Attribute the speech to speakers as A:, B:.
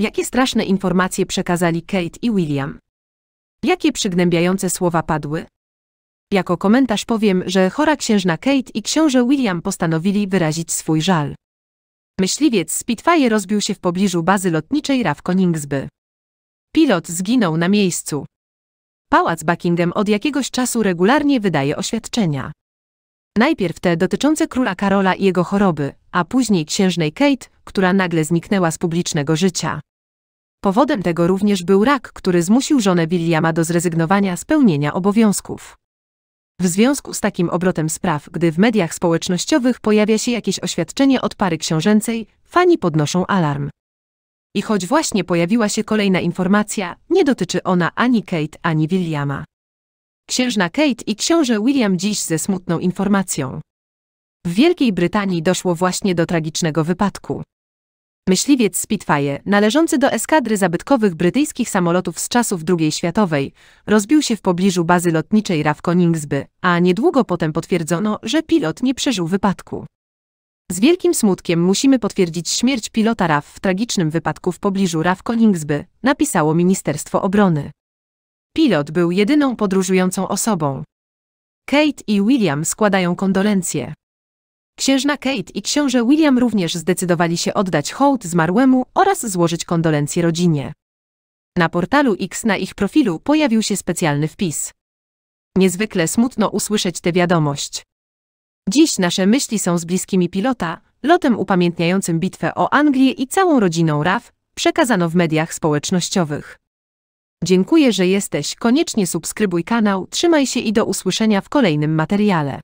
A: Jakie straszne informacje przekazali Kate i William? Jakie przygnębiające słowa padły? Jako komentarz powiem, że chora księżna Kate i książę William postanowili wyrazić swój żal. Myśliwiec Spitfire rozbił się w pobliżu bazy lotniczej RAF Koningsby. Pilot zginął na miejscu. Pałac Buckingham od jakiegoś czasu regularnie wydaje oświadczenia. Najpierw te dotyczące króla Karola i jego choroby, a później księżnej Kate, która nagle zniknęła z publicznego życia. Powodem tego również był rak, który zmusił żonę Williama do zrezygnowania z pełnienia obowiązków. W związku z takim obrotem spraw, gdy w mediach społecznościowych pojawia się jakieś oświadczenie od pary książęcej, fani podnoszą alarm. I choć właśnie pojawiła się kolejna informacja, nie dotyczy ona ani Kate, ani Williama. Księżna Kate i książę William dziś ze smutną informacją. W Wielkiej Brytanii doszło właśnie do tragicznego wypadku. Myśliwiec Spitfire, należący do eskadry zabytkowych brytyjskich samolotów z czasów II światowej, rozbił się w pobliżu bazy lotniczej RAF Koningsby, a niedługo potem potwierdzono, że pilot nie przeżył wypadku. Z wielkim smutkiem musimy potwierdzić śmierć pilota RAF w tragicznym wypadku w pobliżu RAF Koningsby, napisało Ministerstwo Obrony. Pilot był jedyną podróżującą osobą. Kate i William składają kondolencje. Księżna Kate i książę William również zdecydowali się oddać hołd zmarłemu oraz złożyć kondolencje rodzinie. Na portalu X na ich profilu pojawił się specjalny wpis. Niezwykle smutno usłyszeć tę wiadomość. Dziś nasze myśli są z bliskimi pilota, lotem upamiętniającym bitwę o Anglię i całą rodziną RAF, przekazano w mediach społecznościowych. Dziękuję, że jesteś, koniecznie subskrybuj kanał, trzymaj się i do usłyszenia w kolejnym materiale.